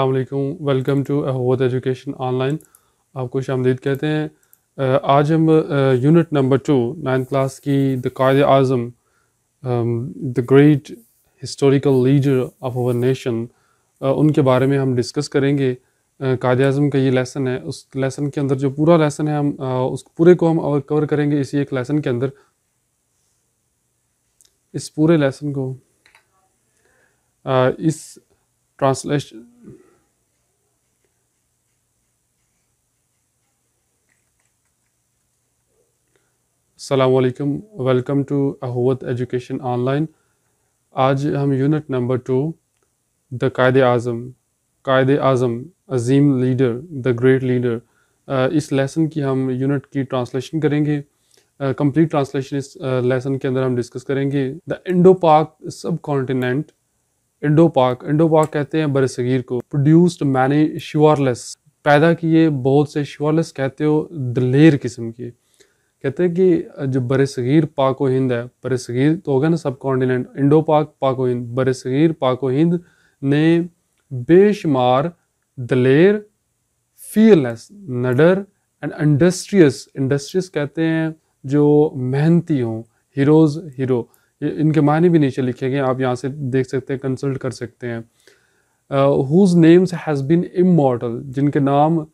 अल्लाम welcome to Ahad education online आपको शामदीद कहते हैं आज हम unit number two ninth class की the Quaid Azam the great historical leader of our nation उनके बारे में हम डिस्कस करेंगे कायद अजम का ये लेसन है उस लेसन के अंदर जो पूरा लेसन है हम उस पूरे को हम कवर करेंगे इसी एक लेसन के अंदर इस पूरे लेसन को इस ट्रांसलेशन अलैक्म welcome to Ahad education online आज हम unit number two the Quaid Azam Quaid Azam अजीम लीडर द ग्रेट लीडर इस लेसन की हम यूनिट की ट्रांसलेशन करेंगे कंप्लीट uh, ट्रांसलेशन इस लेसन uh, के अंदर हम डिस्कस करेंगे द इंडो पाक सब कॉन्टीनेंट इंडो पाक इंडो पाक कहते हैं बर सगीर को प्रोड्यूस्ड मैने शुअरलेस पैदा किए बहुत से शुअरलेस कहते हो दलेर किस्म के कहते हैं कि जो बर सग़ीर पाको हिंद है बर सग़ीर तो होगा ना सब कॉन्टीनेंट इंडो पाक पाको हिंद बर सग़ीर पाको हिंद ने बेशुमार दलेर फियरलेस नडर एंड इंडस्ट्रियस इंडस्ट्रियस कहते हैं जो मेहनती हों हीरोज़ हीरो इनके मायने भी नीचे लिखे गए आप यहाँ से देख सकते हैं कंसल्ट कर सकते हैं whose names has been immortal जिनके नाम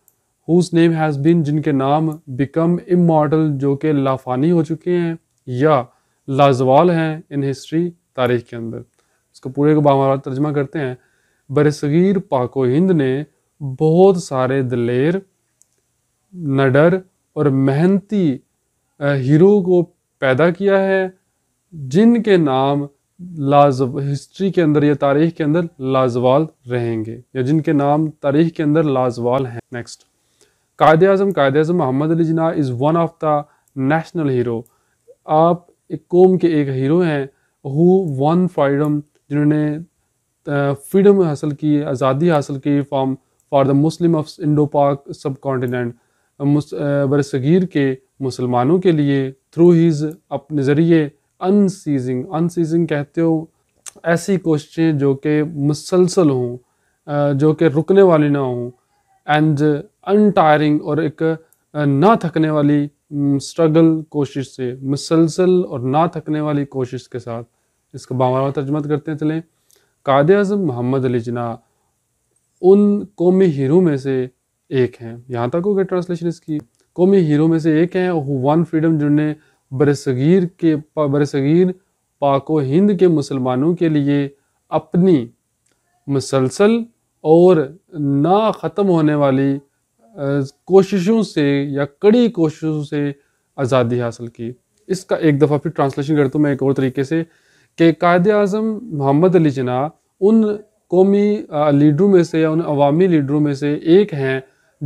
हुज नेम हैज़ बिन जिनके नाम बिकम इमॉर्टल जो कि लाफानी हो चुके हैं या लाजवाल हैं इन हिस्ट्री तारीख के अंदर इसको पूरे को बाहर तर्जमा करते हैं बरसग़ीर पाको हिंद ने बहुत सारे दलेर नडर और मेहनती हीरो को पैदा किया है जिनके नाम लाज हिस्ट्री के अंदर या तारीख के अंदर लाजवाल रहेंगे या जिनके नाम तारीख के अंदर लाजवाल हैं next Quaid Azam Quaid Azam Mohammad Ali Jinnah is one of the national hero आप एक कौम के एक हीरो हैं हु वन फ्रीडम जिन्होंने फ्रीडम हासिल की आज़ादी हासिल की from for the Muslim of Indo Pak सब कॉन्टीनेंट बर सगीर के मुसलमानों के लिए थ्रू हीज़ अपने ज़रिए अनसीजिंग अनसीजिंग कहते हो ऐसी कोशिशें जो कि मुसलसल हों जो कि रुकने वाली ना हों एंड अनटायरिंग uh, और एक uh, ना थकने वाली स्ट्रगल mm, कोशिश से मुसलसल और ना थकने वाली कोशिश के साथ इसका बावरा तर्जमत करते चलें काद अजम मोहम्मद अली जना उन कौमी हीरो में से एक हैं यहाँ तक हो गया ट्रांसलेशन इसकी कौमी हीरो में से एक हैं वन फ्रीडम जिन्होंने बरसगीर के बरसगीर पाको हिंद के मुसलमानों के लिए अपनी मुसलसल और ना ख़त्म होने वाली कोशिशों से या कड़ी कोशिशों से आज़ादी हासिल की इसका एक दफ़ा फिर ट्रांसलेशन कर तो मैं एक और तरीके से कि कायद अजम मोहम्मद अली जना उन कौमी लीडरों में से या उन अवामी लीडरों में से एक हैं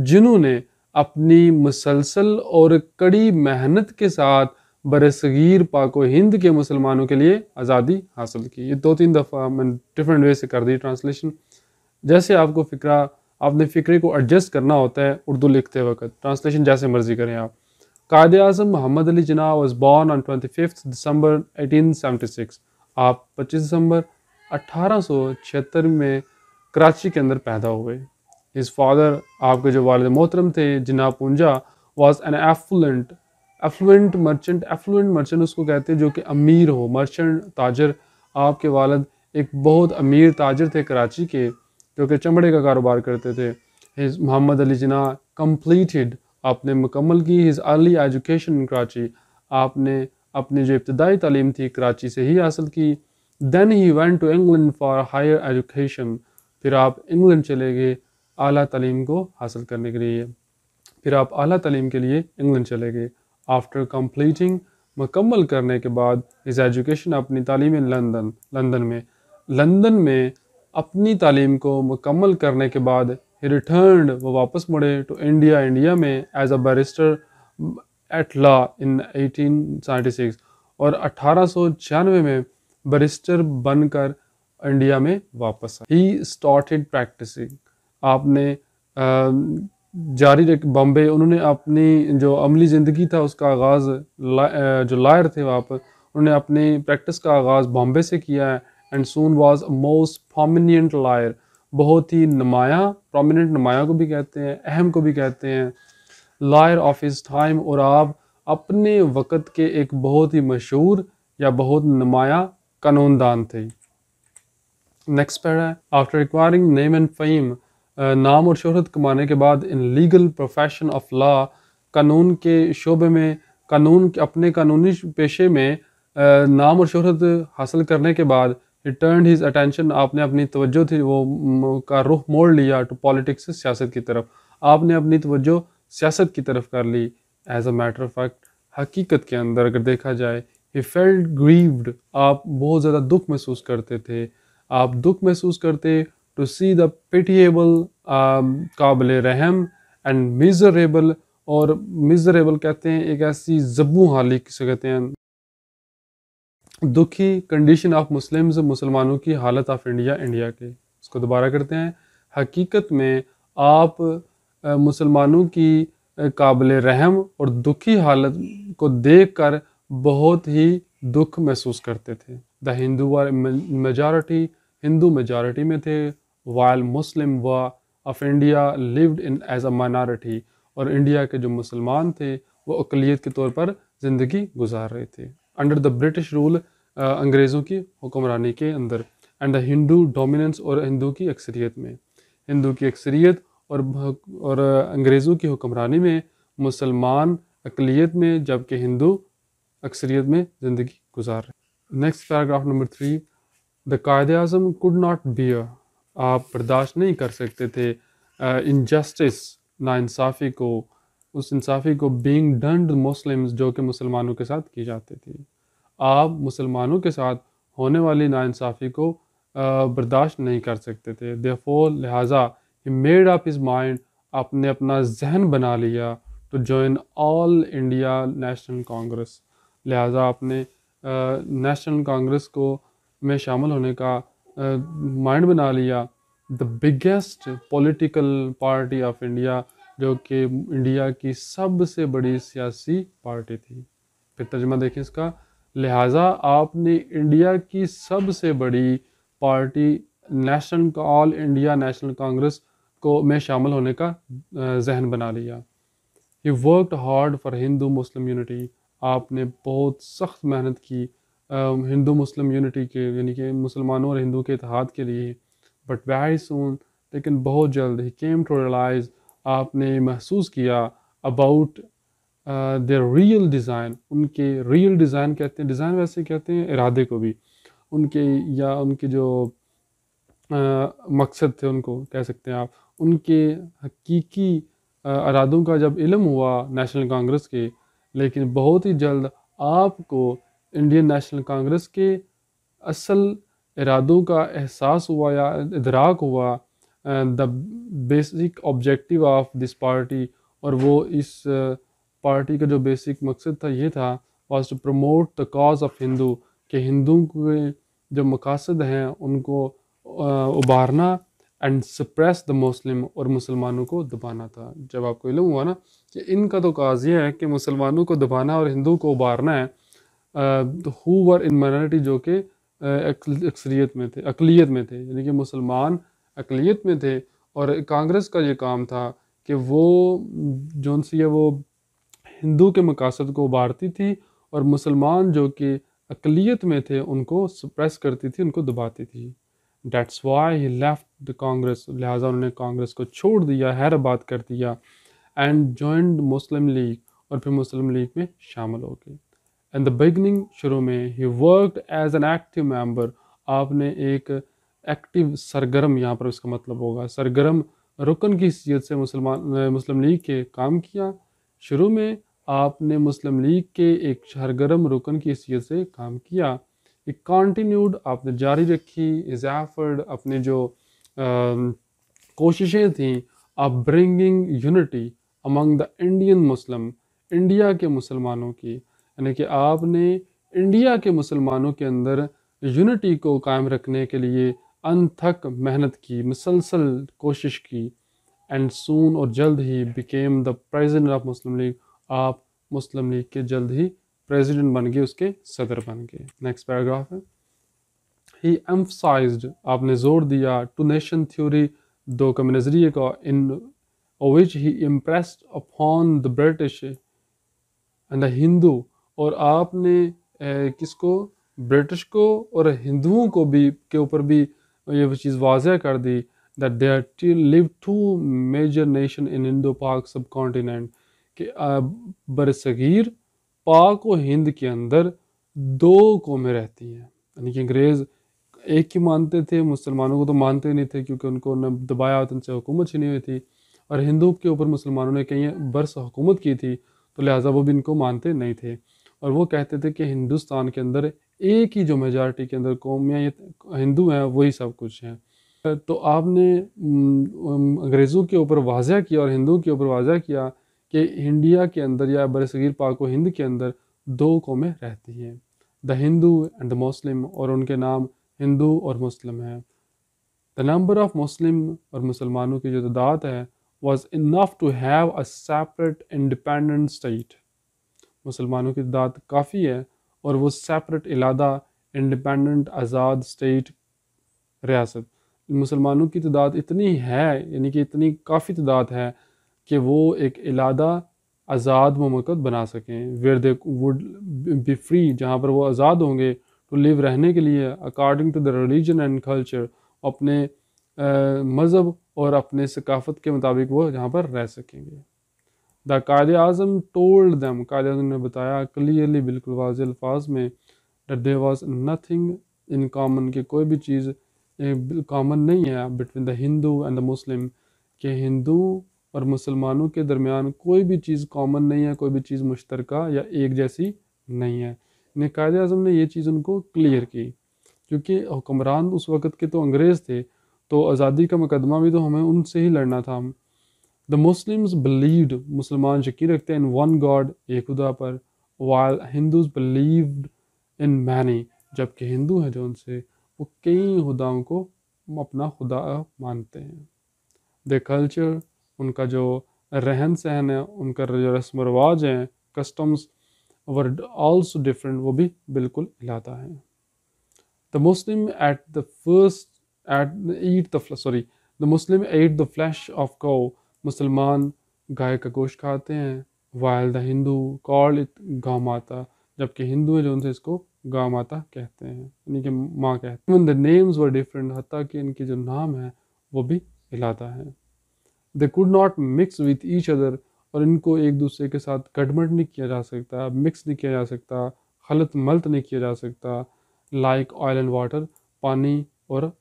जिन्होंने अपनी मुसलसल और कड़ी मेहनत के साथ बरसगीर पाको हिंद के मुसलमानों के लिए आज़ादी हासिल की ये दो तीन दफ़ा मैंने डिफरेंट वे से कर दी ट्रांसलेशन जैसे आपको फ़िक्रा आपने फ़िक्रे को एडजस्ट करना होता है उर्दू लिखते वक्त ट्रांसलेशन जैसे मर्ज़ी करें आप कायद Azam Mohammad Ali Jinnah was born on twenty fifth December six आप पच्चीस दिसंबर छिहत्तर में कराची के अंदर पैदा हुए हिज फादर आपके जो वालद मोहतरम थे Jinnah Poonja was an affluent affluent merchant affluent merchant उसको कहते हैं जो कि अमीर हो मर्चेंट ताजर आपके वालद एक बहुत अमीर ताजर थे कराची के जो कि चमड़े का कारोबार करते थे हिज मोहम्मद अली जना कम्प्लीटेड आपने मुकम्मल की हिज अर्ली एजुकेशन कराची आपने अपनी जो इब्तदाई तलीम थी कराची से ही हासिल की then he went to England for higher education फिर आप इंग्लैंड चले गए अली तलीम को हासिल करने के लिए फिर आप अली तलीम के लिए इंग्लैंड चले गए आफ्टर कम्प्लीटिंग मुकम्मल करने के बाद इस एजुकेशन अपनी तालीम लंदन लंदन में लंदन में अपनी तालीम को मुकम्मल करने के बाद ही रिटर्न वो वापस मुड़े टू इंडिया इंडिया में as a barrister at law in 1876 और अठारह में बैरिस्टर बनकर इंडिया में वापस आए ही स्टार्टेड प्रैक्टिसिंग आपने जारी बॉम्बे उन्होंने अपनी जो अमली ज़िंदगी था उसका आगाज़ ला, जो लायर थे वहाँ पर उन्होंने अपनी प्रैक्टिस का आगाज़ बॉम्बे से किया है and soon was most prominent lawyer बहुत ही नुमाया प्रोमिनेंट नुमाया को भी कहते हैं अहम को भी कहते हैं लायर ऑफ हिज टाइम और आप अपने वक़्त के एक बहुत ही मशहूर या बहुत नुमाया कानूनदान थे नेक्स्ट पैर है after requiring name and fame नाम और शहरत कमाने के बाद in legal profession of law कानून के शोबे में कानून अपने कानूनी पेशे में नाम और शहरत हासिल करने के बाद टर्न हिज अटेंशन आपने अपनी तवज्जो थी वो का रुख मोड़ लिया टू पॉलिटिक्स सियासत की तरफ आपने अपनी तवज्जो सियासत की तरफ कर ली as a matter of fact हकीकत के अंदर अगर देखा जाए ही फेल्ट ग्रीव्ड आप बहुत ज़्यादा दुख महसूस करते थे आप दुख महसूस करते टू सी द पिटिएबल काबिल रहम एंड मिजरेबल और मिजरेबल कहते हैं एक ऐसी जब्बू हाली किसे कहते हैं दुखी कंडीशन ऑफ मुस्लिम्स मुसलमानों की हालत ऑफ इंडिया इंडिया के इसको दोबारा करते हैं हकीकत में आप मुसलमानों की काबिल रहम और दुखी हालत को देख कर बहुत ही दुख महसूस करते थे the Hindu majority Hindu majority में थे वायल मुस्लिम व of India lived in as a minority और इंडिया के जो मुसलमान थे वो अकलीत के तौर पर ज़िंदगी गुजार रहे थे अंडर द ब्रिटिश रूल अंग्रेज़ों की हुक्मरानी के अंदर एंड द हिंदू डोमिनेंस और हिंदू की अक्सरीत में हिंदू की अक्सरीत और और uh, अंग्रेज़ों की हुक्मरानी में मुसलमान अकलीत में जबकि हिंदू अक्सरीत में ज़िंदगी गुजार रहे next paragraph number three the Quaid Azam could naught beer आप बर्दाश्त नहीं कर सकते थे इनजस्टिस uh, नाानसाफ़ी को उस इंसाफ़ी को बींग डंड मुस्लिम जो कि मुसलमानों के साथ की जाती थी आप मुसलमानों के साथ होने वाली नाानसाफ़ी को बर्दाश्त नहीं कर सकते थे देफोर लिहाजा he made up his mind आपने अपना जहन बना लिया to join All India National Congress लिहाजा आपने नेशनल कांग्रेस को में शामिल होने का माइंड बना लिया the biggest political party of India जो कि इंडिया की सबसे बड़ी सियासी पार्टी थी फिर तर्जमा देखें इसका लिहाजा आपने इंडिया की सबसे बड़ी party National All India National Congress को में शामिल होने का जहन बना लिया he work hard for Hindu Muslim unity आपने बहुत सख्त मेहनत की हिंदू मुस्लिम यूनिटी के यानी कि मुसलमानों और हिंदू के इतिहाद के लिए बट वेरी सून लेकिन बहुत जल्द ही केम टू रियलाइज़ आपने महसूस किया अबाउट देर रियल डिज़ाइन उनके रियल डिज़ाइन कहते हैं डिज़ाइन वैसे कहते हैं इरादे को भी उनके या उनके जो आ, uh, मकसद थे उनको कह सकते हैं आप उनके हकीकी uh, इरादों का जब इलम हुआ नेशनल कांग्रेस के लेकिन बहुत ही जल्द आपको इंडियन नेशनल कांग्रेस के असल इरादों का एहसास हुआ या इदराक हुआ the basic objective of this party और वो इस पार्टी का जो बेसिक मकसद था ये था was to promote the cause of Hindu कि हिंदू के जो मकासद हैं उनको उबारना एंड सप्रेस द मुस्लिम और मुसलमानों को दबाना था जब आपको इलम हुआ ना कि इनका तो काज ये है कि मुसलमानों को दबाना और हिंदुओं को उबारना है हु वर इन माइनॉरिटी जो कि अक्सरियत में थे अकलीत में थे यानी कि मुसलमान अकलीत में थे और कांग्रेस का ये काम था कि वो जो सी है वो हिंदू के मकासद को उबारती थी और मुसलमान जो कि अकलीत में थे उनको सप्रेस करती थी उनको दबाती थी that's why he left the Congress लिहाजा उन्होंने कांग्रेस को छोड़ दिया हैराबाद कर दिया एंड जॉइंड मुस्लिम लीग और फिर मुस्लिम लीग में शामिल हो गए एंड द बिगनिंग शुरू में ही worked as an active member आपने एक एक्टिव सरगर्म यहाँ पर इसका मतलब होगा सरगर्म रुकन की हैसीत से मुसलमान मुस्लिम लीग के काम किया शुरू में आपने मुस्लिम लीग के एक सरगर्म रुकन की हैसीत से काम किया एक कॉन्टीन्यूड आपने जारी रखी इजाफर्ड अपने जो कोशिशें थीं आप bringing unity among the Indian Muslim India के मुसलमानों की यानी कि आपने इंडिया के मुसलमानों के अंदर यूनिटी को कायम रखने के लिए अनथक मेहनत की मुसलसल कोशिश की एंड सून और जल्द ही became the president of Muslim League आप मुस्लिम लीग के जल्द ही प्रेसिडेंट बन गए उसके सदर बन गए नेक्स्ट पैराग्राफ है ही एम्फसाइज आपने जोर दिया टू नेशन थ्योरी दो कम नज़रिए का in which he impressed upon the British and the Hindu और आपने किसको ब्रिटिश को और हिंदुओं को भी के ऊपर भी ये चीज़ वाजह कर दी दैट टी live two major nation in Indo Pak सब कॉन्टीनेंट कि बरसगीर पाक और हिंद के अंदर दो कौमें रहती हैं यानी कि अंग्रेज़ एक ही मानते थे मुसलमानों को तो मानते नहीं थे क्योंकि उनको उन्हें दबाया वतन उनसे हुकूमत छिनी हुई थी और हिंदू के ऊपर मुसलमानों ने कई बरस हुकूमत की थी तो लिहाजा वो भी इनको मानते नहीं थे और वो कहते थे कि हिंदुस्तान के अंदर एक ही जो मेजॉरिटी के अंदर कौमियाँ हिंदू हैं वही सब कुछ हैं तो आपने अंग्रेज़ों के ऊपर वाजह किया और हिंदुओं के ऊपर वाजह किया कि इंडिया के अंदर या बरसगीर व हिंद के अंदर दो कौमें रहती हैं द हिंदू एंड मुस्लिम और उनके नाम हिंदू और मुस्लिम हैं द नंबर ऑफ़ मुस्लिम और मुसलमानों की जो तदाद है was enough to have a separate independent state मुसलमानों की तदाद काफ़ी है और वो सेपरेट इलादा इंडिपेंडेंट आज़ाद स्टेट रियासत मुसलमानों की तादाद इतनी है यानी कि इतनी काफ़ी तादाद है कि वो एक इलादा आज़ाद ममलकत बना सकें where they would be free जहाँ पर वो आज़ाद होंगे टू तो लिव रहने के लिए according to the religion and culture अपने मज़हब और अपने सकाफत के मुताबिक वो जहाँ पर रह सकेंगे द कायद अजम टोल्ड दैम कायद अजम ने बताया क्लियरली बिल्कुल वाज अल्फाज में डट दे वॉज नथिंग इन कामन की कोई भी चीज़ कामन नहीं है between the Hindu and the Muslim कि हिंदू और मुसलमानों के दरमियान कोई भी चीज़ कॉमन नहीं है कोई भी चीज़ मुश्तर या एक जैसी नहीं है ने कायद अजम ने यह चीज़ उनको क्लियर की क्योंकि हुक्मरान उस वक़्त के तो अंग्रेज़ थे तो आज़ादी का मुकदमा भी तो हमें उनसे ही लड़ना था द मुस्लिम बिलीव मुसलमान यकीन रखते हैं इन वन गॉड एक खुदा पर while Hindus believe in many जबकि हिंदू हैं जो उनसे वो कई खुदाओं को अपना खुदा मानते हैं द कल्चर उनका जो रहन सहन है उनका जो रस्म रवाज है कस्टम्स वर ऑल्सो डिफरेंट वो भी बिल्कुल इलाता है the Muslim ate the first ate eat the sorry the Muslim ate the flesh of cow मुसलमान गाय का गोश्त खाते हैं while the Hindu call it गौ माता जबकि हिंदू है जो उनसे इसको गा माता कहते हैं यानी कि माँ कहते हैं even the names were different हती कि इनके जो नाम हैं वो भी हिलाता है they could not mix with each other और इनको एक दूसरे के साथ गठमट नहीं किया जा सकता मिक्स नहीं किया जा सकता खलत मलत नहीं किया जा सकता लाइक ऑयल एंड वाटर पानी और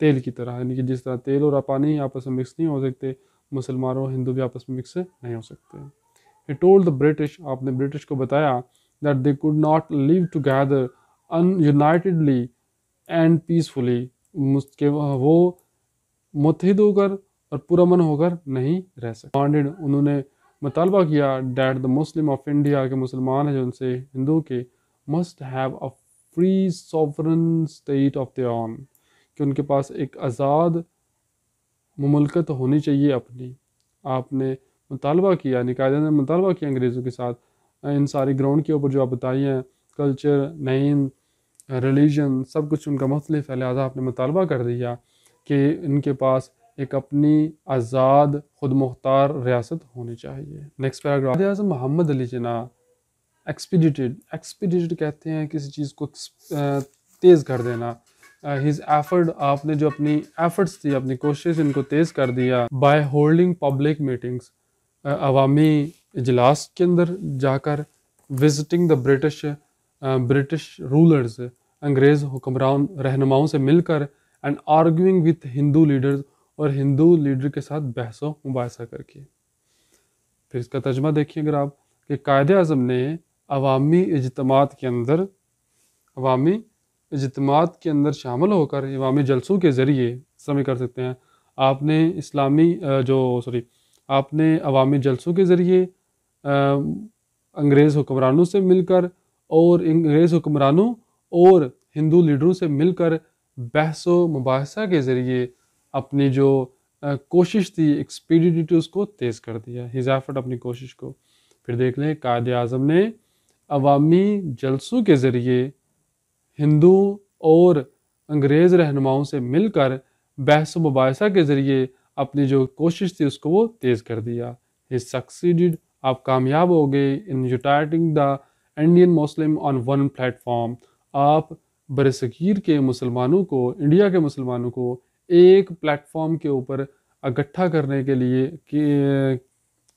तेल की तरह यानी कि जिस तरह तेल और पानी आपस में मिक्स नहीं हो सकते मुसलमान और हिंदू भी आपस में मिक्स नहीं हो सकते ही टोल्ड द ब्रिटिश आपने ब्रिटिश को बताया that they could not live together अन यूनाइटेडली एंड पीसफुली के वो मुतहद होकर और पुरमन होकर नहीं रह सकते डिमांडेड उन्होंने मुतालबा किया that the Muslim of India के मुसलमान हैं जो उनसे हिंदुओं के must have a free sovereign state of the own कि उनके पास एक आज़ाद ममलकत होनी चाहिए अपनी आपने मुतालबा किया निकायदा ने मुतालबा किया अंग्रेज़ों के साथ इन सारी ग्राउंड के ऊपर जो आप बताई हैं कल्चर नैन रिलीजन सब कुछ उनका मुख्तलिफ है लिहाजा आपने मुतालबा कर दिया कि इनके पास एक अपनी आज़ाद खुद मुख्तार रियासत होनी चाहिए नेक्स्ट पैराग्राफ अजम मोहम्मद अली जना एक्सपीडिटेड एक्सपीडिटेड कहते हैं किसी चीज़ को तेज़ कर देना हिज uh, एफर्ड आपने जो अपनी एफर्ट्स थी अपनी कोशिश इनको तेज़ कर दिया बाय होल्डिंग पब्लिक मीटिंग्स अवामी इजलास के अंदर जाकर visiting the British British rulers अंग्रेज़ हुक्मरान रहनुमाओं से मिलकर and arguing with Hindu leaders और हिंदू लीडर के साथ बहसों मुबासा करके फिर इसका तर्जमा देखिए अगर आप कि कायद अजम ने अवामी इजतमात के अंदर अवामी इजमात के अंदर शामिल होकर इवामी जलसों के ज़रिए समय कर सकते हैं आपने इस्लामी जो सॉरी आपने अवामी जलसों के ज़रिए अंग्रेज़ हुक्मरानों से मिलकर और अंग्रेज़ हुक्मरानों और हिंदू लीडरों से मिलकर बहस व मुबासा के ज़रिए अपनी जो कोशिश थी एक्सपीडिटी उसको तेज़ कर दिया हिजाफट अपनी कोशिश को फिर देख लें कायद अजम ने अवामी जलसों के ज़रिए हिंदुओं और अंग्रेज़ रहनुमाओं से मिलकर बहस मुबासा के ज़रिए अपनी जो कोशिश थी उसको वो तेज़ कर दिया ही सक्सीडिड आप कामयाब हो गए in uniting the Indian Muslim on one platform आप बरसगीर के मुसलमानों को इंडिया के मुसलमानों को एक प्लेटफॉर्म के ऊपर इकट्ठा करने के लिए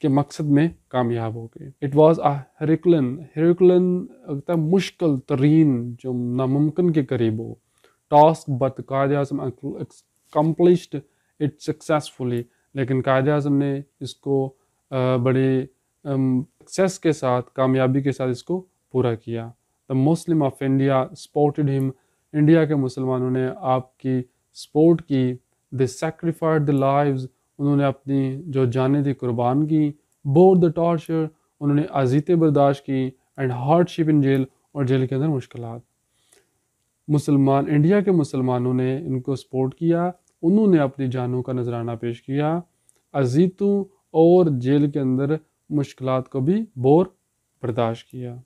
के मकसद में कामयाब हो गए इट वॉज आ हरिकुलन हरिकुलन मुश्किल तरीन जो नामुमकिन के करीब हो टास्क बट कायद अजम एक्म्पलिश्ड इट सक्सेसफुली लेकिन कायद अजम ने इसको बड़े सक्सेस के साथ कामयाबी के साथ इसको पूरा किया the Muslim of India supported him India के मुसलमानों ने आपकी सपोर्ट की दे सेक्रीफाइड द लाइव्स उन्होंने अपनी जो जाने दी कुर्बान की बोर द टॉर्चर उन्होंने अजीतें बर्दाश्त की एंड हार्डशिप इन जेल और जेल के अंदर मुश्किल मुसलमान इंडिया के मुसलमानों ने इनको सपोर्ट किया उन्होंने अपनी जानों का नजराना पेश किया अजीतों और जेल के अंदर मुश्किल को भी बोर बर्दाश्त किया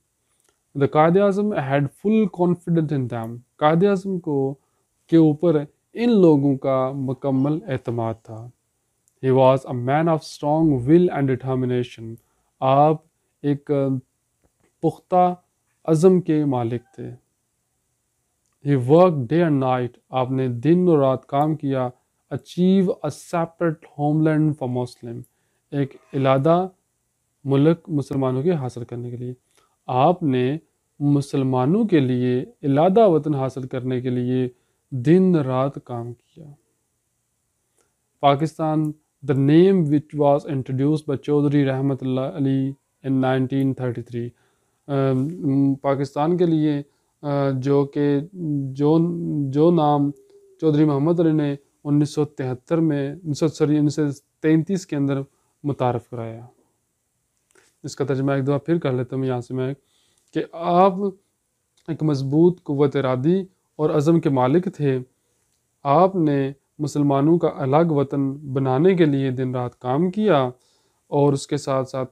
the Quaid Azam had full confidence in them Quaid Azam को के ऊपर इन लोगों का मुकम्मल अतमाद था he was a man of strong will and determination आप एक पुख्ता अज़म के मालिक थे he work day and night आपने दिन और रात काम किया achieve a separate homeland for Muslim एक इलादा मुल्क मुसलमानों के हासिल करने के लिए आपने मुसलमानों के लिए इलादा वतन हासिल करने के लिए दिन रात काम किया Pakistan the name which was introduced by Chaudhary Rahmatullah Ali in 1933 um, Pakistan mm, के लिए uh, जो के जो जो नाम चौधरी मोहम्मद अली ने 1973 में उन्नीस सौ के अंदर मुतारफ़ कराया इसका तर्जमा एक दफ़ा फिर कर लेता हूँ यहाँ से मैं कि आप एक मजबूत कुत इरादी और अज़म के मालिक थे आपने मुसलमानों का अलग वतन बनाने के लिए दिन रात काम किया और उसके साथ साथ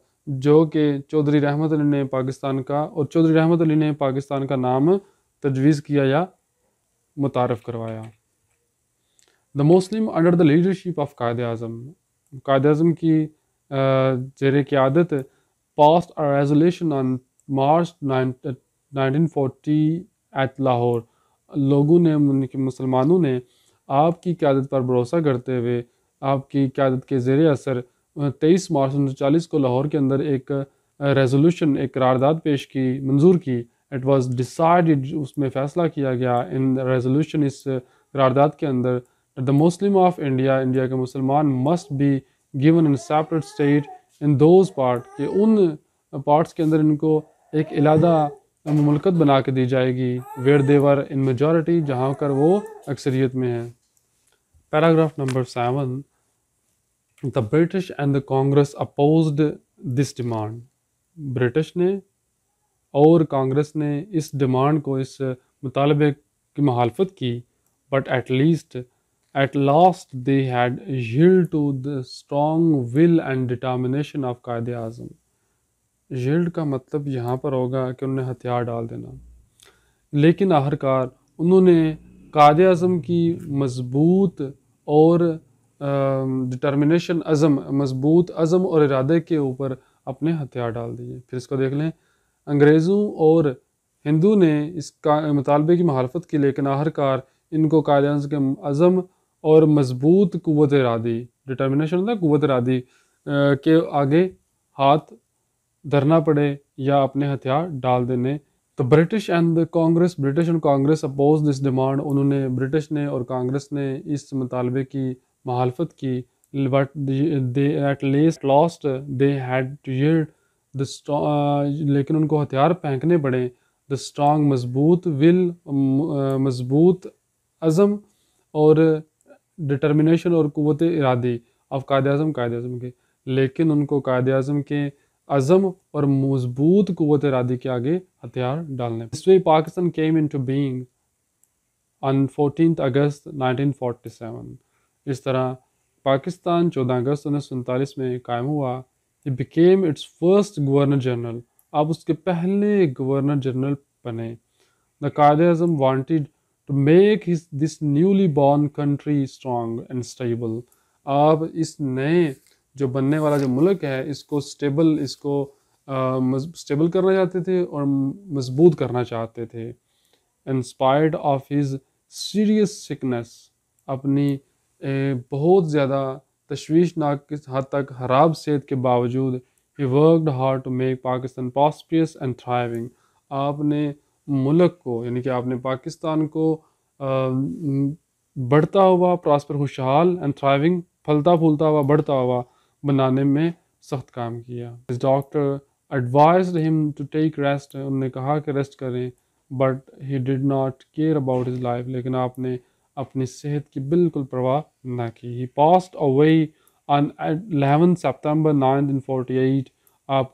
जो कि चौधरी रहमत अली ने पाकिस्तान का और चौधरी रहमत अली ने पाकिस्तान का नाम तजवीज़ किया या मुतारफ़ करवाया the Muslim under the leadership of Quaid Azam Quaid Azam की जेर क़्यादत pass resolution on March nineteen forty eight Lahore लोगों ने मुसलमानों ने आपकी क्यादत पर भरोसा करते हुए आपकी क्यादत के ज़ेर असर तेईस मार्च चालीस को लाहौर के अंदर एक रेजोल्यूशन एक करारदाद पेश की मंजूर की इट वाज डिसाइडेड उसमें फ़ैसला किया गया इन रेजोल्यूशन इस करारदाद के अंदर the Muslim of India India के मुसलमान must be given in separate state in those part के उन पार्ट्स के अंदर इनको एक इलादा ममलकत बना के दी जाएगी वेर देवर इन मेजॉरिटी जहाँ कर वो अक्सरियत में है paragraph number seven the British and the Congress opposed this demand British ने और कांग्रेस ने इस डिमांड को इस मुतालबे की महालफत की but at least at last they had to the strong will and determination of Quaid Azam yield का मतलब यहाँ पर होगा कि उन्हें हथियार डाल देना लेकिन आखिरकार उन्होंने काद अज़म की मजबूत और डिटर्मिनेशन अज़म मजबूत अज़म और इरादे के ऊपर अपने हथियार डाल दिए फिर इसको देख लें अंग्रेज़ों और हिंदू ने इस मुतालबे की महारफत की लेकिन आखिरकार इनको काद के अज़म और मजबूत कुत इरादी डिटर्मिनेशन होता है कुत इरादी के आगे हाथ धरना पड़े या अपने हथियार डाल देने तो British and Congress British and Congress oppose this demand उन्होंने ब्रिटिश ने और कांग्रेस ने इस मुतालबे की महालफत की but they at least last they had to the लेकिन उनको हथियार फेंकने पड़े द स्ट्रॉन्ग मजबूत विल uh, मजबूत अज़म और डिटर्मिनेशन और क़वत इरादी ऑफ कायद अजम कायद अजम के लेकिन उनको कायद अजम के अज़म और मजबूत क़वत इरादी के आगे हथियार डालने इस way Pakistan came into being on fourteen August 1947 इस तरह पाकिस्तान 14 अगस्त उन्नीस में कायम हुआ ये became its first governor general अब उसके पहले गवर्नर जनरल बने the Quaid Azam wanted to make this newly born country strong and stable आप इस नए जो बनने वाला जो मुल्क है इसको स्टेबल इसको स्टेबल करना चाहते थे और मजबूत करना चाहते थे in spite of his serious sickness अपनी बहुत ज़्यादा तशवीशनाक हद तक खराब सेहत के बावजूद he worked hard to make Pakistan prosperous and thriving आपने मुल्क को यानी कि आपने पाकिस्तान को बढ़ता हुआ प्रॉस्पर खुशहाल एंड थ्राइविंग फलता फूलता हुआ बढ़ता हुआ बनाने में सख्त काम किया doctor advise him to take rest उनने कहा कि रेस्ट करें but he did not care about his life लेकिन आपने अपनी सेहत की बिल्कुल परवाह ना की he passed away on eleven forty eight आप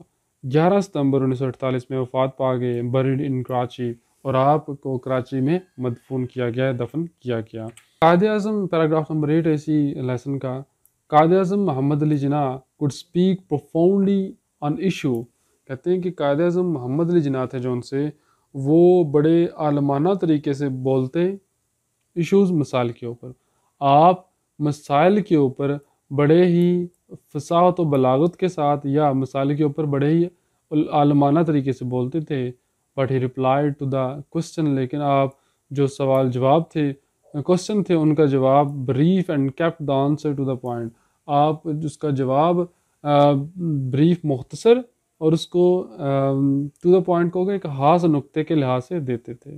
11 सितंबर अड़तालीस में वफात पा गए बरिड इन कराची और आपको कराची में मदफून किया गया दफन किया गया Quaid Azam paragraph number eight इसी लेसन का Quaid Azam Mohammad Ali Jinnah could speak profoundly on issue कहते हैं कि कायद अजम मोहम्मद अली जना थे जो उनसे वो बड़े आलमाना तरीके से बोलते इशूज़ मिसाइल के ऊपर आप मसाइल के ऊपर बड़े ही फसाहत व बलागत के साथ या मसाइल के ऊपर बड़े ही आलमाना तरीके से बोलते थे but he reply to the question लेकिन आप जो सवाल जवाब थे क्वेश्चन थे उनका जवाब brief and kept the answer to the point आप उसका जवाब ब्रीफ मुख्तसर और उसको टू द पॉइंट को एक खास नुक्ते के लिहाज से देते थे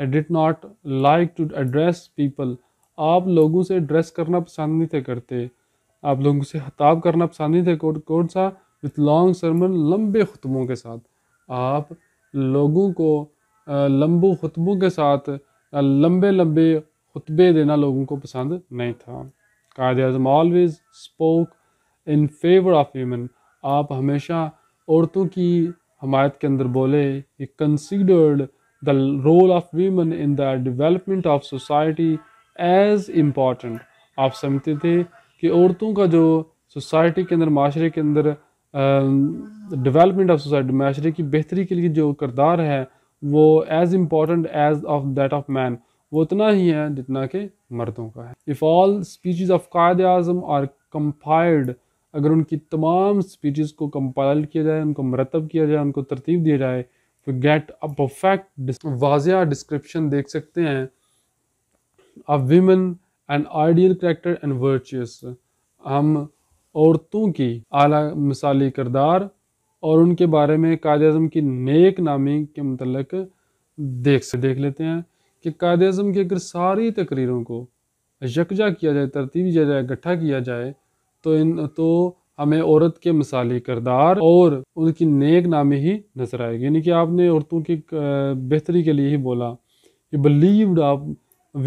I did not like to address people आप लोगों से एड्रेस करना पसंद नहीं थे करते आप लोगों से हताब करना पसंद नहीं थे कौन कौन सा विथ लॉन्ग सरमन लंबे खुतबों के साथ आप लोगों को लंबो खुतबों के साथ लंबे लंबे खुतबे देना लोगों को पसंद नहीं था Quaid Azam always spoke in favour of women आप हमेशा औरतों की हमायत के अंदर बोले he considered the role of women in the development of society as important आप समझते थे कि औरतों का जो सोसाइटी के अंदर माशरे के अंदर डेवलपमेंट ऑफ सोसाइटी माशरे की बेहतरी के लिए जो करदार है वो as important as of that of man वो उतना ही है जितना कि मर्दों का है if all speech of Quaid Azam are कंपायर्ड अगर उनकी तमाम स्पीचज़ को कंपाइल किया जाए उनको मरतब किया जाए उनको तरतीब दिया जाए तो गेट अ परफेक्ट वाजिया डिस्क्रिप्शन देख सकते हैं a women and ideal character and virtuous हम औरतों की आला मिसाली करदार और उनके बारे में कायद अजम की नेक नामी के मतलब देख से देख लेते हैं कि कायद अजम की अगर सारी तकरीरों को यकजा किया जाए तरतीब किया जाए इकट्ठा किया जाए तो इन तो हमें औरत के मिसाली करदार और उनकी नेक नामी ही नजर आएगी यानी कि आपने औरतों की बेहतरी के लिए ही बोला कि बिलीव्ड आप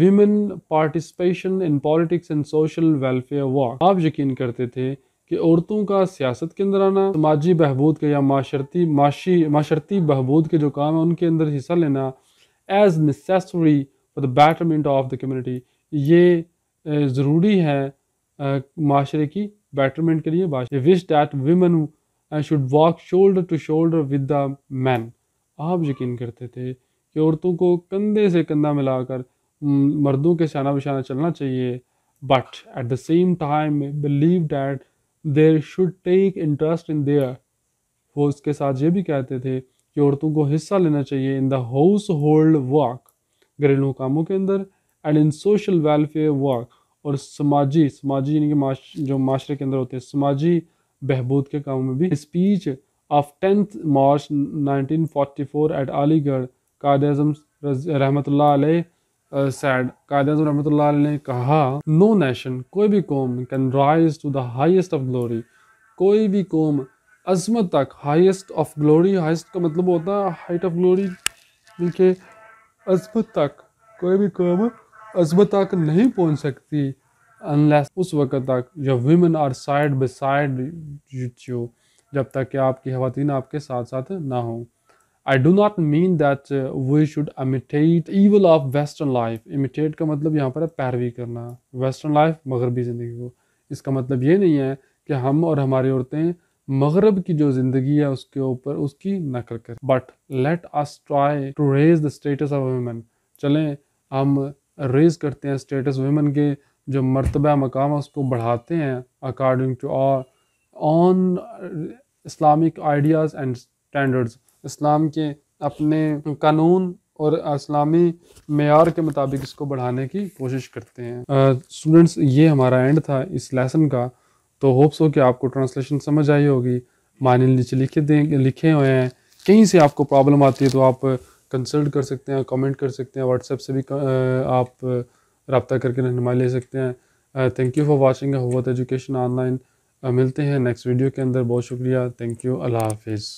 women participation in politics and social welfare work आप यकीन करते थे कि औरतों का सियासत के अंदर आना समाजी बहबूद के या माशरती माशी माशरती बहबूद के जो काम है उनके अंदर हिस्सा लेना as necessary for the betterment of the community ये ज़रूरी है माशरे की बैटरमेंट के लिए बात wish that women should walk shoulder to shoulder with the man आप यकीन करते थे कि औरतों को कंधे से कंधा मिलाकर मर्दों के शाना बशाना चलना चाहिए but at the same time believe that there should take interest in their वो उसके साथ ये भी कहते थे कि औरतों को हिस्सा लेना चाहिए in the household work घरेलू कामों के अंदर and in social welfare work और समाजी समाजी यानी कि माश, जो माशरे के अंदर होते हैं समाजी बहबूद के कामों में भी speech of tenth March 1944 at Aligarh Quaid Azam रहमत सैड कायद रहमत ने कहा नो नेशन कोई भी कौम can rise to the highest of glory कोई भी कौम अजमत तक हाइस्ट ऑफ ग्लोरी हाइस्ट का मतलब होता है हाइट ऑफ ग्लोरी के अजमत तक कोई भी कौम अजमत तक नहीं पहुंच सकती अनलेस उस वक्त तक जब women are side by side जब तक कि आपकी खातन आपके साथ साथ ना हों I do not mean that we should imitate evil of western life imitate का मतलब यहाँ पर है पैरवी करना वेस्टर्न लाइफ मगरबी ज़िंदगी को इसका मतलब ये नहीं है कि हम और हमारी औरतें मगरब की जो ज़िंदगी है उसके ऊपर उसकी नकल करें but let us try to raise the status of women चलें हम रेज करते हैं स्टेटस वेमेन के जो मरतबा मकाम है उसको बढ़ाते हैं according to our own Islamic ideas and standards इस्लाम के अपने कानून और इस्लामी मैार के मुताबिक इसको बढ़ाने की कोशिश करते हैं स्टूडेंट्स ये हमारा एंड था इस लेसन का तो होप्स हो कि आपको ट्रांसलेशन समझ आई होगी मानी नीचे लिखे दें लिखे हुए हैं कहीं से आपको प्रॉब्लम आती है तो आप कंसल्ट कर सकते हैं कमेंट कर सकते हैं व्हाट्सएप से भी आप रबता करके रहनमाई ले सकते हैं thank you for watching education online मिलते हैं नेक्स्ट वीडियो के अंदर बहुत शुक्रिया थैंक यू अल्लाह हाफिज़